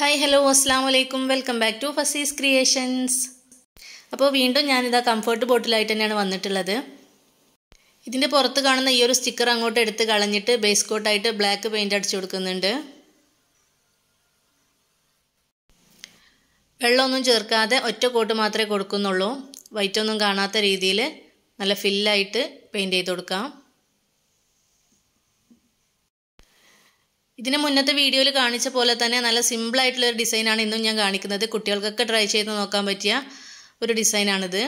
hi hello അസ്സാം വലൈക്കും welcome back to Fasis creations അപ്പോൾ വീണ്ടും ഞാനിതാ കംഫർട്ട് ബോട്ടിലായിട്ട് തന്നെയാണ് വന്നിട്ടുള്ളത് ഇതിൻ്റെ പുറത്ത് കാണുന്ന ഈ ഒരു സ്റ്റിക്കർ അങ്ങോട്ട് എടുത്ത് കളഞ്ഞിട്ട് ബേസ് കോട്ടായിട്ട് ബ്ലാക്ക് പെയിൻറ് അടിച്ചു കൊടുക്കുന്നുണ്ട് വെള്ളമൊന്നും ചേർക്കാതെ ഒറ്റ കോട്ട് മാത്രമേ കൊടുക്കുന്നുള്ളൂ വൈറ്റൊന്നും കാണാത്ത രീതിയിൽ നല്ല ഫില്ലായിട്ട് പെയിൻറ് ചെയ്ത് കൊടുക്കാം ഇതിന് മുന്നത്തെ വീഡിയോയിൽ കാണിച്ച പോലെ തന്നെ നല്ല സിമ്പിളായിട്ടുള്ള ഒരു ഡിസൈനാണ് ഇന്നും ഞാൻ കാണിക്കുന്നത് കുട്ടികൾക്കൊക്കെ ട്രൈ ചെയ്ത് നോക്കാൻ പറ്റിയ ഒരു ഡിസൈനാണിത്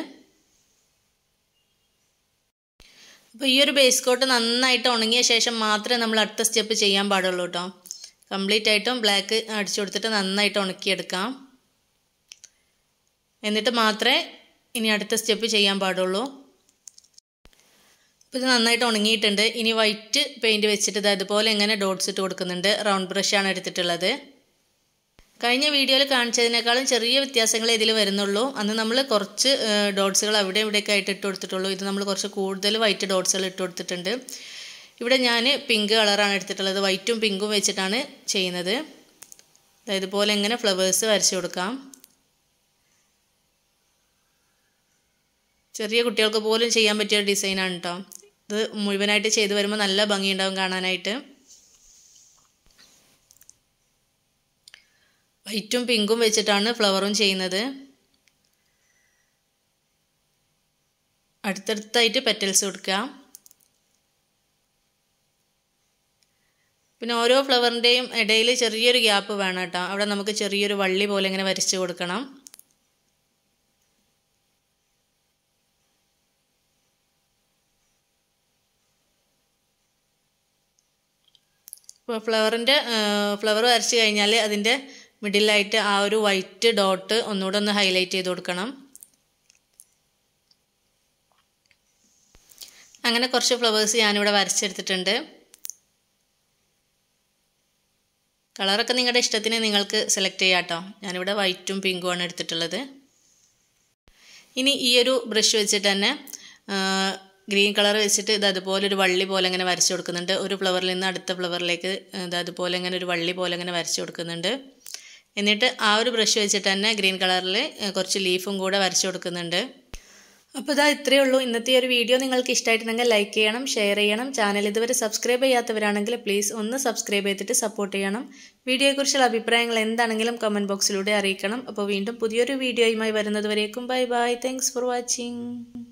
അപ്പോൾ ഈ ഒരു ബേസ് കോട്ട് നന്നായിട്ട് ഉണങ്ങിയ ശേഷം മാത്രമേ നമ്മൾ അടുത്ത സ്റ്റെപ്പ് ചെയ്യാൻ പാടുള്ളൂ കേട്ടോ കംപ്ലീറ്റ് ആയിട്ടും ബ്ലാക്ക് അടിച്ചു കൊടുത്തിട്ട് നന്നായിട്ട് ഉണക്കിയെടുക്കാം എന്നിട്ട് മാത്രമേ ഇനി അടുത്ത സ്റ്റെപ്പ് ചെയ്യാൻ പാടുള്ളൂ ഇപ്പോൾ ഇത് നന്നായിട്ട് ഉണങ്ങിയിട്ടുണ്ട് ഇനി വൈറ്റ് പെയിൻറ്റ് വെച്ചിട്ട് ഇത് അതുപോലെ എങ്ങനെ ഡോട്ട്സ് ഇട്ട് കൊടുക്കുന്നുണ്ട് റൗണ്ട് ബ്രഷാണ് എടുത്തിട്ടുള്ളത് കഴിഞ്ഞ വീഡിയോയിൽ കാണിച്ചതിനേക്കാളും ചെറിയ വ്യത്യാസങ്ങൾ ഇതിൽ വരുന്നുള്ളൂ അന്ന് നമ്മൾ കുറച്ച് ഡോട്ട്സുകൾ അവിടെ ഇവിടെയൊക്കെ ആയിട്ട് ഇട്ട് കൊടുത്തിട്ടുള്ളൂ ഇത് നമ്മൾ കുറച്ച് കൂടുതൽ വൈറ്റ് ഡോട്ട്സുകൾ ഇട്ട് കൊടുത്തിട്ടുണ്ട് ഇവിടെ ഞാൻ പിങ്ക് കളറാണ് എടുത്തിട്ടുള്ളത് വൈറ്റും പിങ്കും വെച്ചിട്ടാണ് ചെയ്യുന്നത് ഇതുപോലെ എങ്ങനെ ഫ്ലവേഴ്സ് വരച്ചു കൊടുക്കാം ചെറിയ കുട്ടികൾക്ക് പോലും ചെയ്യാൻ പറ്റിയ ഡിസൈനാണ് കേട്ടോ ഇത് മുഴുവനായിട്ട് ചെയ്തു വരുമ്പോൾ നല്ല ഭംഗിയുണ്ടാവും കാണാനായിട്ട് വൈറ്റും പിങ്കും വെച്ചിട്ടാണ് ഫ്ലവറും ചെയ്യുന്നത് അടുത്തടുത്തായിട്ട് പെറ്റൽസ് കൊടുക്കുക പിന്നെ ഓരോ ഫ്ലവറിൻ്റെയും ഇടയിൽ ചെറിയൊരു ഗ്യാപ്പ് വേണം കേട്ടോ അവിടെ നമുക്ക് ചെറിയൊരു വള്ളി പോലെ ഇങ്ങനെ വരച്ച് കൊടുക്കണം ഇപ്പോൾ ഫ്ലവറിൻ്റെ ഫ്ലവർ വരച്ച് കഴിഞ്ഞാൽ അതിൻ്റെ മിഡിലായിട്ട് ആ ഒരു വൈറ്റ് ഡോട്ട് ഒന്നുകൂടെ ഒന്ന് ഹൈലൈറ്റ് ചെയ്ത് കൊടുക്കണം അങ്ങനെ കുറച്ച് ഫ്ലവേഴ്സ് ഞാനിവിടെ വരച്ചെടുത്തിട്ടുണ്ട് കളറൊക്കെ നിങ്ങളുടെ ഇഷ്ടത്തിന് നിങ്ങൾക്ക് സെലക്ട് ചെയ്യാം കേട്ടോ ഞാനിവിടെ വൈറ്റും പിങ്കും ആണ് എടുത്തിട്ടുള്ളത് ഇനി ഈയൊരു ബ്രഷ് വെച്ചിട്ട് തന്നെ ഗ്രീൻ കളർ വെച്ചിട്ട് ഇത് അതുപോലെ ഒരു വള്ളി പോലെ ഇങ്ങനെ വരച്ചു കൊടുക്കുന്നുണ്ട് ഒരു ഫ്ലവറിൽ നിന്ന് അടുത്ത ഫ്ലവറിലേക്ക് ഇത് അതുപോലെ ഇങ്ങനെ ഒരു വള്ളി പോലെ ഇങ്ങനെ വരച്ചു കൊടുക്കുന്നുണ്ട് എന്നിട്ട് ആ ഒരു ബ്രഷ് വെച്ചിട്ട് തന്നെ ഗ്രീൻ കളറിൽ കുറച്ച് ലീഫും കൂടെ വരച്ചു കൊടുക്കുന്നുണ്ട് അപ്പോൾ ഇതാ ഇത്രയേ ഉള്ളൂ ഇന്നത്തെ ഒരു വീഡിയോ നിങ്ങൾക്ക് ഇഷ്ടമായിട്ടുണ്ടെങ്കിൽ ലൈക്ക് ചെയ്യണം ഷെയർ ചെയ്യണം ചാനൽ ഇതുവരെ സബ്സ്ക്രൈബ് ചെയ്യാത്തവരാണെങ്കിൽ പ്ലീസ് ഒന്ന് സബ്സ്ക്രൈബ് ചെയ്തിട്ട് സപ്പോർട്ട് ചെയ്യണം വീഡിയോയെക്കുറിച്ചുള്ള അഭിപ്രായങ്ങൾ എന്താണെങ്കിലും കമൻറ്റ് ബോക്സിലൂടെ അറിയിക്കണം അപ്പോൾ വീണ്ടും പുതിയൊരു വീഡിയോയുമായി വരുന്നതുവരേക്കും bye bye thanks for watching